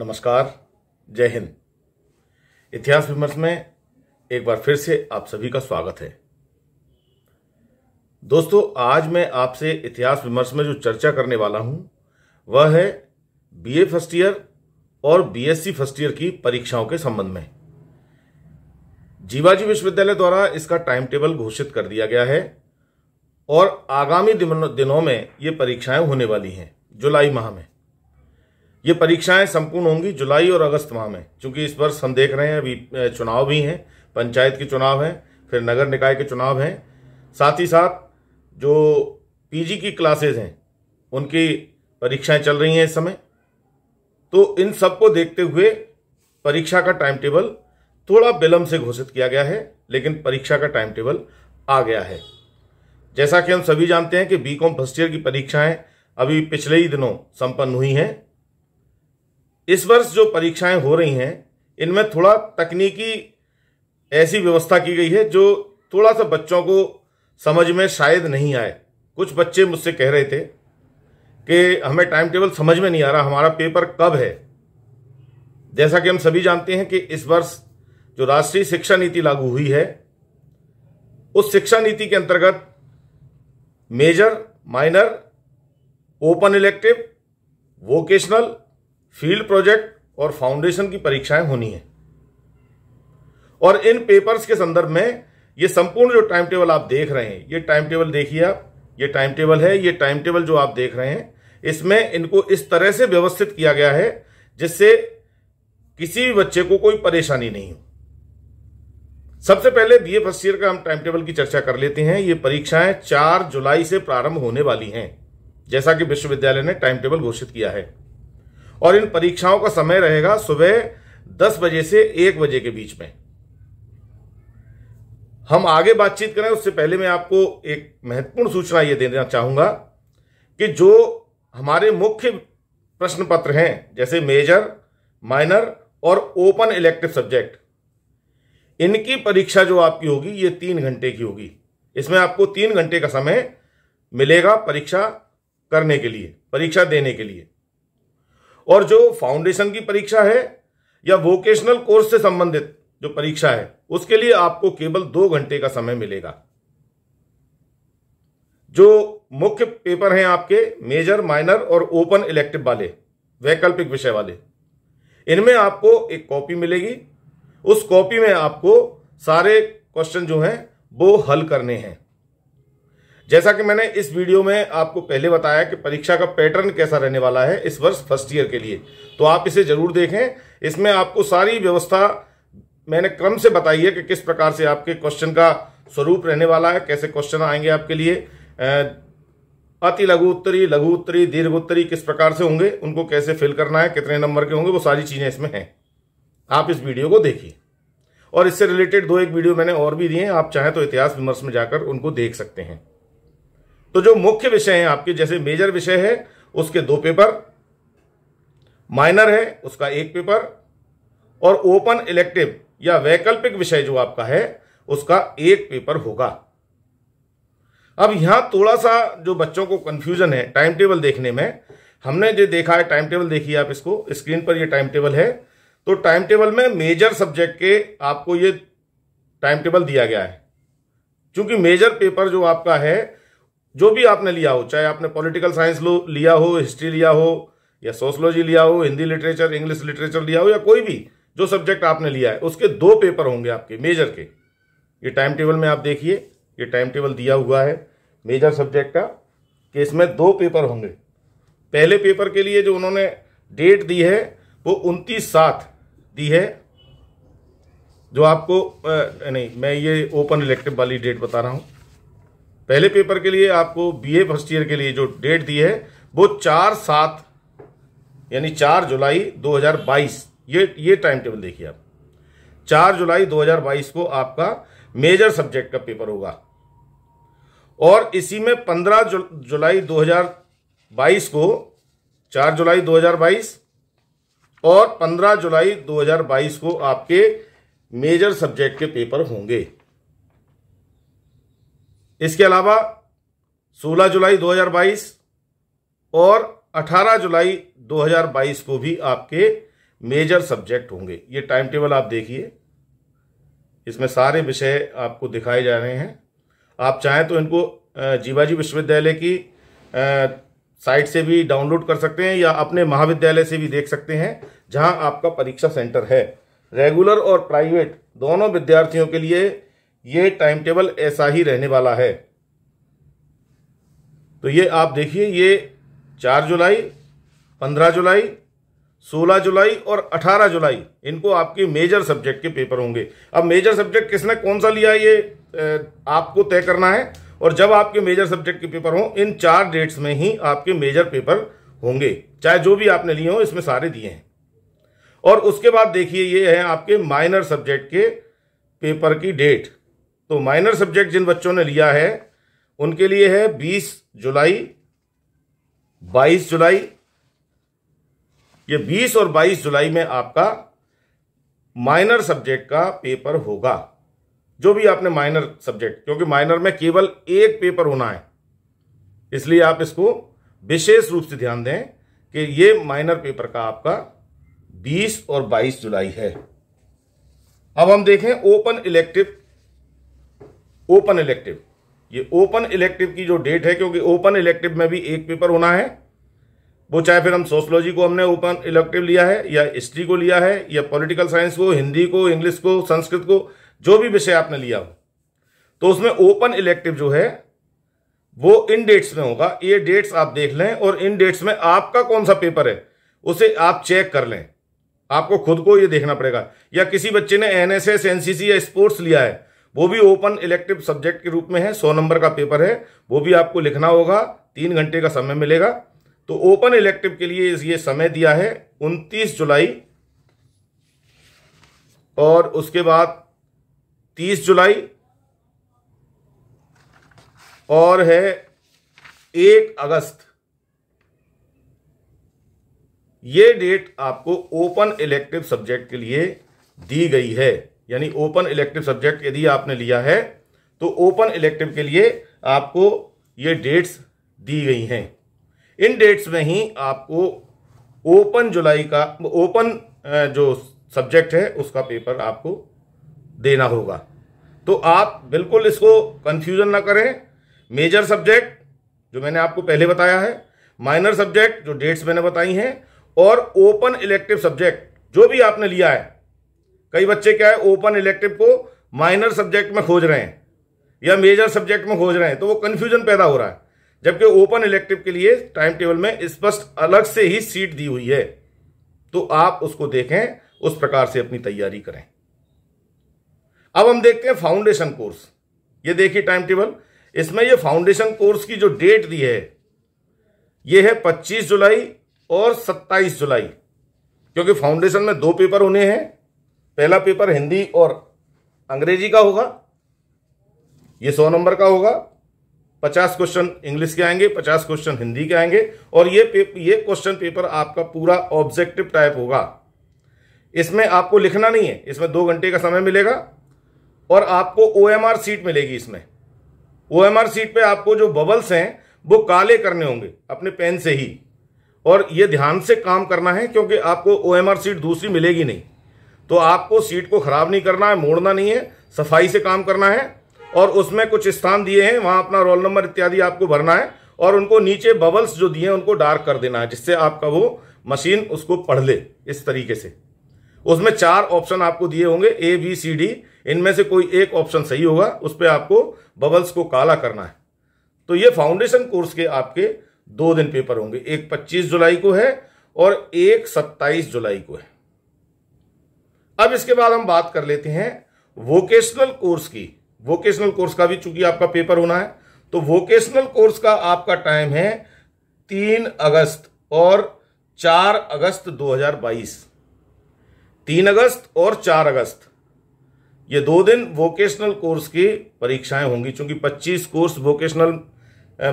नमस्कार जय हिंद इतिहास विमर्श में एक बार फिर से आप सभी का स्वागत है दोस्तों आज मैं आपसे इतिहास विमर्श में जो चर्चा करने वाला हूं वह है बीए फर्स्ट ईयर और बीएससी फर्स्ट ईयर की परीक्षाओं के संबंध में जीवाजी विश्वविद्यालय द्वारा इसका टाइम टेबल घोषित कर दिया गया है और आगामी दिनों में ये परीक्षाएं होने वाली हैं जुलाई माह में ये परीक्षाएं संपूर्ण होंगी जुलाई और अगस्त माह में क्योंकि इस वर्ष हम देख रहे हैं अभी चुनाव भी हैं पंचायत के चुनाव हैं फिर नगर निकाय के चुनाव हैं साथ ही साथ जो पीजी की क्लासेज हैं उनकी परीक्षाएं चल रही हैं इस समय तो इन सबको देखते हुए परीक्षा का टाइम टेबल थोड़ा विलम्ब से घोषित किया गया है लेकिन परीक्षा का टाइम टेबल आ गया है जैसा कि हम सभी जानते हैं कि कॉम फर्स्ट ईयर की परीक्षाएं अभी पिछले ही दिनों संपन्न हुई हैं इस वर्ष जो परीक्षाएं हो रही हैं इनमें थोड़ा तकनीकी ऐसी व्यवस्था की गई है जो थोड़ा सा बच्चों को समझ में शायद नहीं आए कुछ बच्चे मुझसे कह रहे थे कि हमें टाइम टेबल समझ में नहीं आ रहा हमारा पेपर कब है जैसा कि हम सभी जानते हैं कि इस वर्ष जो राष्ट्रीय शिक्षा नीति लागू हुई है उस शिक्षा नीति के अंतर्गत major minor open elective vocational field project और फाउंडेशन की परीक्षाएं होनी है और इन पेपर्स के संदर्भ में ये संपूर्ण जो टाइम टेबल आप देख रहे हैं ये टाइम टेबल देखिए आप ये टाइम टेबल है ये टाइम टेबल जो आप देख रहे हैं इसमें इनको इस तरह से व्यवस्थित किया गया है जिससे किसी भी बच्चे को कोई परेशानी नहीं हो सबसे पहले बीए फर्स्ट ईयर का हम टाइम टेबल की चर्चा कर लेते हैं ये परीक्षाएं चार जुलाई से प्रारंभ होने वाली हैं जैसा कि विश्वविद्यालय ने टाइम टेबल घोषित किया है और इन परीक्षाओं का समय रहेगा सुबह दस बजे से एक बजे के बीच में हम आगे बातचीत करें उससे पहले मैं आपको एक महत्वपूर्ण सूचना यह देना चाहूंगा कि जो हमारे मुख्य प्रश्न पत्र हैं जैसे मेजर माइनर और ओपन इलेक्टिव सब्जेक्ट इनकी परीक्षा जो आपकी होगी ये तीन घंटे की होगी इसमें आपको तीन घंटे का समय मिलेगा परीक्षा करने के लिए परीक्षा देने के लिए और जो फाउंडेशन की परीक्षा है या वोकेशनल कोर्स से संबंधित जो परीक्षा है उसके लिए आपको केवल दो घंटे का समय मिलेगा जो मुख्य पेपर हैं आपके मेजर माइनर और ओपन इलेक्टिव वाले वैकल्पिक विषय वाले इनमें आपको एक कॉपी मिलेगी उस कॉपी में आपको सारे क्वेश्चन जो हैं वो हल करने हैं जैसा कि मैंने इस वीडियो में आपको पहले बताया कि परीक्षा का पैटर्न कैसा रहने वाला है इस वर्ष फर्स्ट ईयर के लिए तो आप इसे जरूर देखें इसमें आपको सारी व्यवस्था मैंने क्रम से बताई है कि किस प्रकार से आपके क्वेश्चन का स्वरूप रहने वाला है कैसे क्वेश्चन आएंगे आपके लिए अति लघु उत्तरी लघु उत्तरी दीर्घ उत्तरी किस प्रकार से होंगे उनको कैसे फिल करना है कितने नंबर के होंगे वो सारी चीज़ें इसमें हैं आप इस वीडियो को देखिए और इससे रिलेटेड दो एक वीडियो मैंने और भी दिए हैं आप चाहें तो इतिहास विमर्श में जाकर उनको देख सकते हैं तो जो मुख्य विषय हैं आपके जैसे मेजर विषय है उसके दो पेपर माइनर है उसका एक पेपर और ओपन इलेक्टिव या वैकल्पिक विषय जो आपका है उसका एक पेपर होगा अब यहां थोड़ा सा जो बच्चों को कंफ्यूजन है टाइम टेबल देखने में हमने जो देखा है टाइम टेबल देखिए आप इसको स्क्रीन पर ये टाइम टेबल है तो टाइम टेबल में मेजर सब्जेक्ट के आपको ये टाइम टेबल दिया गया है क्योंकि मेजर पेपर जो आपका है जो भी आपने लिया हो चाहे आपने पॉलिटिकल साइंस लो लिया हो हिस्ट्री लिया हो या सोशलॉजी लिया हो हिंदी लिटरेचर इंग्लिश लिटरेचर लिया हो या कोई भी जो सब्जेक्ट आपने लिया है उसके दो पेपर होंगे आपके मेजर के ये टाइम टेबल में आप देखिए ये टाइम टेबल दिया हुआ है मेजर सब्जेक्ट का कि इसमें दो पेपर होंगे पहले पेपर के लिए जो उन्होंने डेट दी है वो उनतीस सात दी है जो आपको नहीं मैं ये ओपन इलेक्टिव वाली डेट बता रहा हूँ पहले पेपर के लिए आपको बीए फर्स्ट ईयर के लिए जो डेट दी है वो चार सात यानी चार जुलाई 2022 ये ये टाइम टेबल देखिए आप चार जुलाई 2022 को आपका मेजर सब्जेक्ट का पेपर होगा और इसी में पंद्रह दो जुलाई 2022 को चार जुलाई 2022 और पंद्रह जुलाई 2022 को आपके मेजर सब्जेक्ट के पेपर होंगे इसके अलावा 16 जुलाई 2022 और 18 जुलाई 2022 को भी आपके मेजर सब्जेक्ट होंगे ये टाइम टेबल आप देखिए इसमें सारे विषय आपको दिखाए जा रहे हैं आप चाहें तो इनको जीवाजी विश्वविद्यालय की साइट से भी डाउनलोड कर सकते हैं या अपने महाविद्यालय से भी देख सकते हैं जहां आपका परीक्षा सेंटर है रेगुलर और प्राइवेट दोनों विद्यार्थियों के लिए ये टाइम टेबल ऐसा ही रहने वाला है तो ये आप देखिए ये चार जुलाई पंद्रह जुलाई सोलह जुलाई और अठारह जुलाई इनको आपके मेजर सब्जेक्ट के पेपर होंगे अब मेजर सब्जेक्ट किसने कौन सा लिया ये आपको तय करना है और जब आपके मेजर सब्जेक्ट के पेपर हों इन चार डेट्स में ही आपके मेजर पेपर होंगे चाहे जो भी आपने लिए हो इसमें सारे दिए हैं और उसके बाद देखिए ये है आपके माइनर सब्जेक्ट के पेपर की डेट तो माइनर सब्जेक्ट जिन बच्चों ने लिया है उनके लिए है बीस जुलाई बाईस जुलाई ये बीस और बाईस जुलाई में आपका माइनर सब्जेक्ट का पेपर होगा जो भी आपने माइनर सब्जेक्ट क्योंकि माइनर में केवल एक पेपर होना है इसलिए आप इसको विशेष रूप से ध्यान दें कि ये माइनर पेपर का आपका 20 और 22 जुलाई है अब हम देखें ओपन इलेक्टिव ओपन इलेक्टिव ये ओपन इलेक्टिव की जो डेट है क्योंकि ओपन इलेक्टिव में भी एक पेपर होना है वो चाहे फिर हम सोशलॉजी को हमने ओपन इलेक्टिव लिया है या हिस्ट्री को लिया है या पॉलिटिकल साइंस को हिंदी को इंग्लिश को संस्कृत को जो भी विषय आपने लिया हो तो उसमें ओपन इलेक्टिव जो है वो इन डेट्स में होगा ये डेट्स आप देख लें और इन डेट्स में आपका कौन सा पेपर है उसे आप चेक कर लें आपको खुद को ये देखना पड़ेगा या किसी बच्चे ने एनएसएस एनसीसी या स्पोर्ट्स लिया है वो भी ओपन इलेक्टिव सब्जेक्ट के रूप में है सौ नंबर का पेपर है वो भी आपको लिखना होगा तीन घंटे का समय मिलेगा तो ओपन इलेक्टिव के लिए ये समय दिया है 29 जुलाई और उसके बाद 30 जुलाई और है एक अगस्त ये डेट आपको ओपन इलेक्टिव सब्जेक्ट के लिए दी गई है यानी ओपन इलेक्टिव सब्जेक्ट यदि आपने लिया है तो ओपन इलेक्टिव के लिए आपको ये डेट्स दी गई हैं इन डेट्स में ही आपको ओपन जुलाई का ओपन जो सब्जेक्ट है उसका पेपर आपको देना होगा तो आप बिल्कुल इसको कंफ्यूजन ना करें मेजर सब्जेक्ट जो मैंने आपको पहले बताया है माइनर सब्जेक्ट जो डेट्स मैंने बताई हैं और ओपन इलेक्टिव सब्जेक्ट जो भी आपने लिया है कई बच्चे क्या है ओपन इलेक्टिव को माइनर सब्जेक्ट में खोज रहे हैं या मेजर सब्जेक्ट में खोज रहे हैं तो वो कन्फ्यूजन पैदा हो रहा है जबकि ओपन इलेक्टिव के लिए टाइम टेबल में स्पष्ट अलग से ही सीट दी हुई है तो आप उसको देखें उस प्रकार से अपनी तैयारी करें अब हम देखते हैं फाउंडेशन कोर्स ये देखिए टाइम टेबल इसमें ये फाउंडेशन कोर्स की जो डेट दी है ये है 25 जुलाई और 27 जुलाई क्योंकि फाउंडेशन में दो पेपर होने हैं पहला पेपर हिंदी और अंग्रेजी का होगा ये सौ नंबर का होगा पचास क्वेश्चन इंग्लिश के आएंगे पचास क्वेश्चन हिंदी के आएंगे और ये पेप, ये क्वेश्चन पेपर आपका पूरा ऑब्जेक्टिव टाइप होगा इसमें आपको लिखना नहीं है इसमें दो घंटे का समय मिलेगा और आपको ओ सीट मिलेगी इसमें ओ सीट पे आपको जो बबल्स हैं वो काले करने होंगे अपने पेन से ही और ये ध्यान से काम करना है क्योंकि आपको ओ सीट दूसरी मिलेगी नहीं तो आपको सीट को खराब नहीं करना है मोड़ना नहीं है सफाई से काम करना है और उसमें कुछ स्थान दिए हैं वहां अपना रोल नंबर इत्यादि आपको भरना है और उनको नीचे बबल्स जो दिए हैं उनको डार्क कर देना है जिससे आपका वो मशीन उसको पढ़ ले इस तरीके से उसमें चार ऑप्शन आपको दिए होंगे ए बी सी डी इनमें से कोई एक ऑप्शन सही होगा उस पर आपको बबल्स को काला करना है तो ये फाउंडेशन कोर्स के आपके दो दिन पेपर होंगे एक 25 जुलाई को है और एक 27 जुलाई को है अब इसके बाद हम बात कर लेते हैं वोकेशनल कोर्स की वोकेशनल कोर्स का भी चूंकि आपका पेपर होना है तो वोकेशनल कोर्स का आपका टाइम है तीन अगस्त और चार अगस्त 2022 तीन अगस्त और चार अगस्त ये दो दिन वोकेशनल कोर्स की परीक्षाएं होंगी चूंकि 25 कोर्स वोकेशनल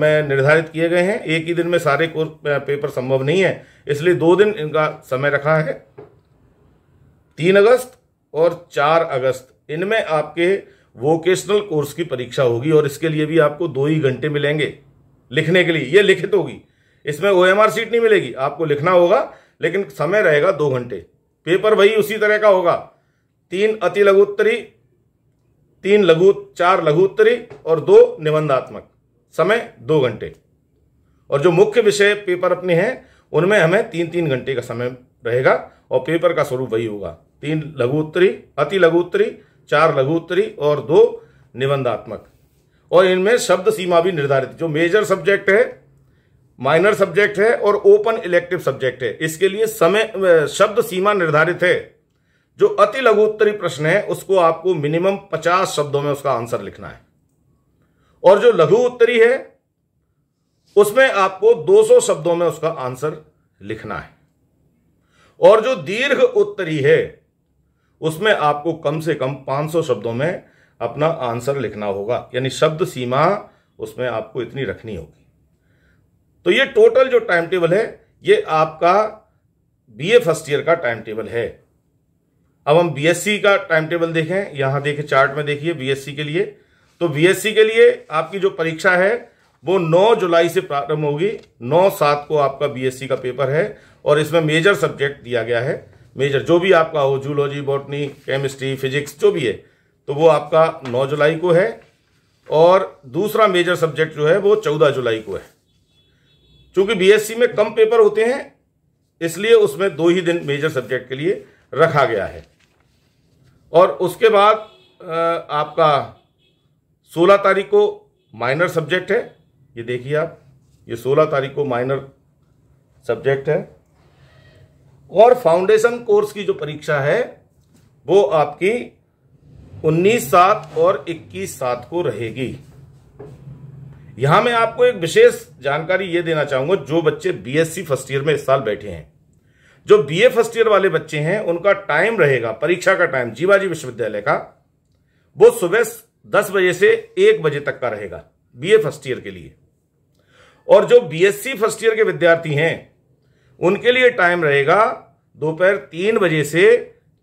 में निर्धारित किए गए हैं एक ही दिन में सारे कोर्स पेपर संभव नहीं है इसलिए दो दिन इनका समय रखा है तीन अगस्त और चार अगस्त इनमें आपके वोकेशनल कोर्स की परीक्षा होगी और इसके लिए भी आपको दो ही घंटे मिलेंगे लिखने के लिए ये लिखित होगी इसमें ओ सीट नहीं मिलेगी आपको लिखना होगा लेकिन समय रहेगा दो घंटे पेपर वही उसी तरह का होगा तीन अति लघुत्तरी तीन लघु चार लघु उत्तरी और दो निबंधात्मक समय दो घंटे और जो मुख्य विषय पेपर अपने हैं उनमें हमें तीन तीन घंटे का समय रहेगा और पेपर का स्वरूप वही होगा तीन लघु उत्तरी अति लघु उत्तरी चार लघु उत्तरी और दो निबंधात्मक और इनमें शब्द सीमा भी निर्धारित जो मेजर सब्जेक्ट है माइनर सब्जेक्ट है और ओपन इलेक्टिव सब्जेक्ट है इसके लिए समय शब्द सीमा निर्धारित है जो अति लघु उत्तरी प्रश्न है उसको आपको मिनिमम पचास शब्दों में उसका आंसर लिखना है और जो लघु उत्तरी है उसमें आपको 200 शब्दों में उसका आंसर लिखना है और जो दीर्घ उत्तरी है उसमें आपको कम से कम 500 शब्दों में अपना आंसर लिखना होगा यानी शब्द सीमा उसमें आपको इतनी रखनी होगी तो ये टोटल जो टाइम टेबल है ये आपका बीए फर्स्ट ईयर का टाइम टेबल है अब हम बीएससी का टाइम टेबल देखें यहां देखें चार्ट में देखिए बीएससी के लिए तो बीएससी के लिए आपकी जो परीक्षा है वो 9 जुलाई से प्रारंभ होगी 9 सात को आपका बीएससी का पेपर है और इसमें मेजर सब्जेक्ट दिया गया है मेजर जो भी आपका हो जूलॉजी बॉटनी केमिस्ट्री फिजिक्स जो भी है तो वो आपका नौ जुलाई को है और दूसरा मेजर सब्जेक्ट जो है वो चौदह जुलाई को है चूंकि बीएससी में कम पेपर होते हैं इसलिए उसमें दो ही दिन मेजर सब्जेक्ट के लिए रखा गया है और उसके बाद आपका सोलह तारीख को माइनर सब्जेक्ट है ये देखिए आप ये सोलह तारीख को माइनर सब्जेक्ट है और फाउंडेशन कोर्स की जो परीक्षा है वो आपकी 19 सात और 21 सात को रहेगी यहां मैं आपको एक विशेष जानकारी यह देना चाहूंगा जो बच्चे बीएससी फर्स्ट ईयर में इस साल बैठे हैं जो बीए फर्स्ट ईयर वाले बच्चे हैं उनका टाइम रहेगा परीक्षा का टाइम जीवाजी विश्वविद्यालय का वो सुबह दस बजे से एक बजे तक का रहेगा बीए फर्स्ट ईयर के लिए और जो बीएससी फर्स्ट ईयर के विद्यार्थी हैं उनके लिए टाइम रहेगा दोपहर तीन बजे से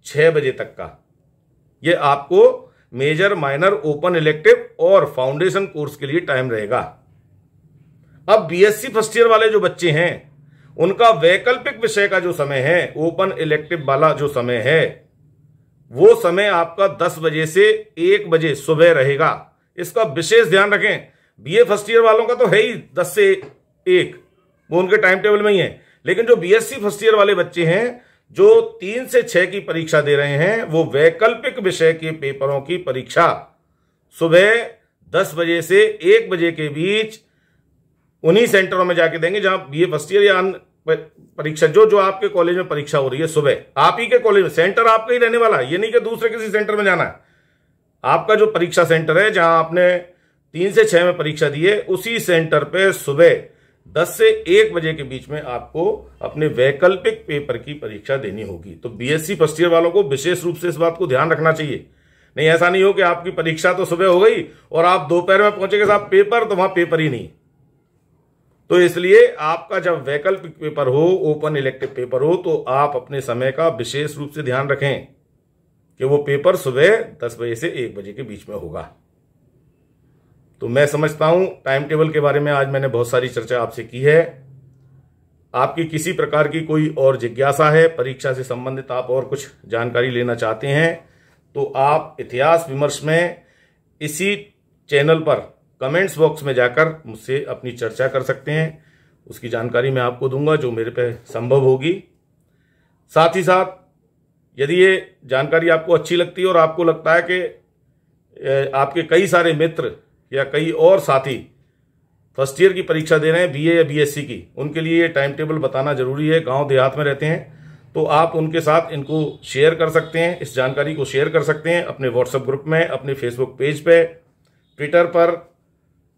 छः बजे तक का ये आपको मेजर माइनर ओपन इलेक्टिव और फाउंडेशन कोर्स के लिए टाइम रहेगा अब बीएससी फर्स्ट ईयर वाले जो बच्चे हैं उनका वैकल्पिक विषय का जो समय है ओपन इलेक्टिव वाला जो समय है वो समय आपका दस बजे से एक बजे सुबह रहेगा इसका विशेष ध्यान रखें बीए फर्स्ट ईयर वालों का तो है ही दस से एक वो उनके टाइम टेबल में ही है लेकिन जो बीएससी फर्स्ट ईयर वाले बच्चे हैं जो तीन से छह की परीक्षा दे रहे हैं वो वैकल्पिक विषय के पेपरों की परीक्षा सुबह दस बजे से एक बजे के बीच उन्हीं सेंटरों में जाके देंगे जहां ए फर्स्ट ईयर या परीक्षा जो जो आपके कॉलेज में परीक्षा हो रही है सुबह आप ही के कॉलेज में सेंटर आपका ही रहने वाला है ये नहीं कि दूसरे किसी सेंटर में जाना है आपका जो परीक्षा सेंटर है जहां आपने तीन से छह में परीक्षा दी है उसी सेंटर पे सुबह 10 से 1 बजे के बीच में आपको अपने वैकल्पिक पेपर की परीक्षा देनी होगी तो बीएससी फर्स्ट ईयर वालों को विशेष रूप से इस बात को ध्यान रखना चाहिए नहीं ऐसा नहीं हो कि आपकी परीक्षा तो सुबह हो गई और आप दोपहर में पहुंचे साहब पेपर तो वहां पेपर ही नहीं तो इसलिए आपका जब वैकल्पिक पेपर हो ओपन इलेक्टिव पेपर हो तो आप अपने समय का विशेष रूप से ध्यान रखें कि वो पेपर सुबह दस बजे से एक बजे के बीच में होगा तो मैं समझता हूं टाइम टेबल के बारे में आज मैंने बहुत सारी चर्चा आपसे की है आपकी किसी प्रकार की कोई और जिज्ञासा है परीक्षा से संबंधित आप और कुछ जानकारी लेना चाहते हैं तो आप इतिहास विमर्श में इसी चैनल पर कमेंट्स बॉक्स में जाकर मुझसे अपनी चर्चा कर सकते हैं उसकी जानकारी मैं आपको दूंगा जो मेरे पे संभव होगी साथ ही साथ यदि ये जानकारी आपको अच्छी लगती है और आपको लगता है कि आपके कई सारे मित्र या कई और साथी फर्स्ट ईयर की परीक्षा दे रहे हैं बीए या बीएससी की उनके लिए ये टाइम टेबल बताना जरूरी है गांव देहात में रहते हैं तो आप उनके साथ इनको शेयर कर सकते हैं इस जानकारी को शेयर कर सकते हैं अपने व्हाट्सएप ग्रुप में अपने फेसबुक पेज पे ट्विटर पर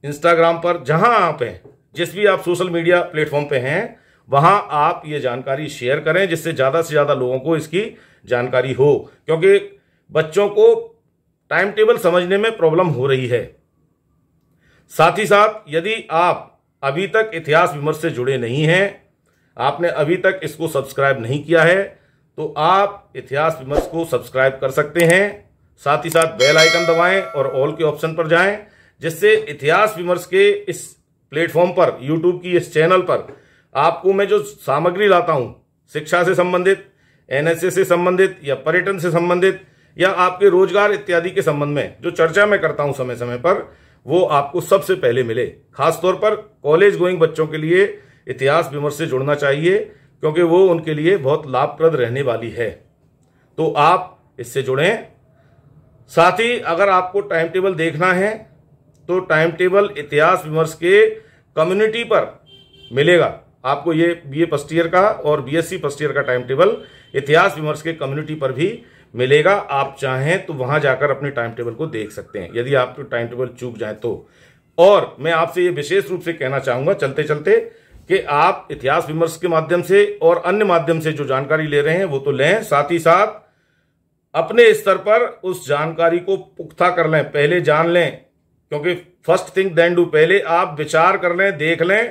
इंस्टाग्राम पर जहां आप हैं जिस भी आप सोशल मीडिया प्लेटफॉर्म पर हैं वहां आप ये जानकारी शेयर करें जिससे ज़्यादा से ज़्यादा लोगों को इसकी जानकारी हो क्योंकि बच्चों को टाइम टेबल समझने में प्रॉब्लम हो रही है साथ ही साथ यदि आप अभी तक इतिहास विमर्श से जुड़े नहीं हैं आपने अभी तक इसको सब्सक्राइब नहीं किया है तो आप इतिहास विमर्श को सब्सक्राइब कर सकते हैं साथ ही साथ बेल आइकन दबाएं और ऑल के ऑप्शन पर जाएं जिससे इतिहास विमर्श के इस प्लेटफॉर्म पर यूट्यूब की इस चैनल पर आपको मैं जो सामग्री लाता हूं शिक्षा से संबंधित एनएसए से संबंधित या पर्यटन से संबंधित या आपके रोजगार इत्यादि के संबंध में जो चर्चा मैं करता हूं समय समय पर वो आपको सबसे पहले मिले खासतौर पर कॉलेज गोइंग बच्चों के लिए इतिहास विमर्श से जुड़ना चाहिए क्योंकि वो उनके लिए बहुत लाभप्रद रहने वाली है तो आप इससे जुड़ें साथ ही अगर आपको टाइम टेबल देखना है तो टाइम टेबल इतिहास विमर्श के कम्युनिटी पर मिलेगा आपको ये बी ए फर्स्ट ईयर का और बीएससी फर्स्ट ईयर का टाइम टेबल इतिहास विमर्श के कम्युनिटी पर भी मिलेगा आप चाहें तो वहां जाकर अपने टाइम टेबल को देख सकते हैं यदि आप टाइम टेबल चूक जाए तो और मैं आपसे ये विशेष रूप से कहना चाहूंगा चलते चलते कि आप इतिहास विमर्श के माध्यम से और अन्य माध्यम से जो जानकारी ले रहे हैं वो तो लें साथ ही साथ अपने स्तर पर उस जानकारी को पुख्ता कर लें पहले जान लें क्योंकि फर्स्ट थिंग देन डू पहले आप विचार कर लें देख लें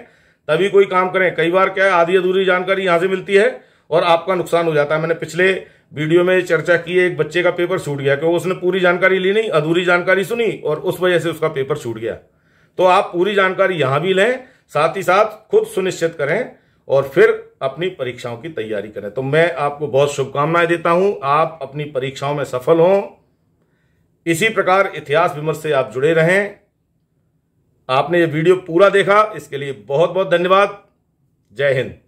तभी कोई काम करें कई बार क्या है आधी अधूरी जानकारी यहां से मिलती है और आपका नुकसान हो जाता है मैंने पिछले वीडियो में चर्चा की एक बच्चे का पेपर छूट गया क्योंकि उसने पूरी जानकारी ली नहीं अधूरी जानकारी सुनी और उस वजह से उसका पेपर छूट गया तो आप पूरी जानकारी यहां भी लें साथ ही साथ खुद सुनिश्चित करें और फिर अपनी परीक्षाओं की तैयारी करें तो मैं आपको बहुत शुभकामनाएं देता हूं आप अपनी परीक्षाओं में सफल हों इसी प्रकार इतिहास विमर्श से आप जुड़े रहें आपने ये वीडियो पूरा देखा इसके लिए बहुत बहुत धन्यवाद जय हिंद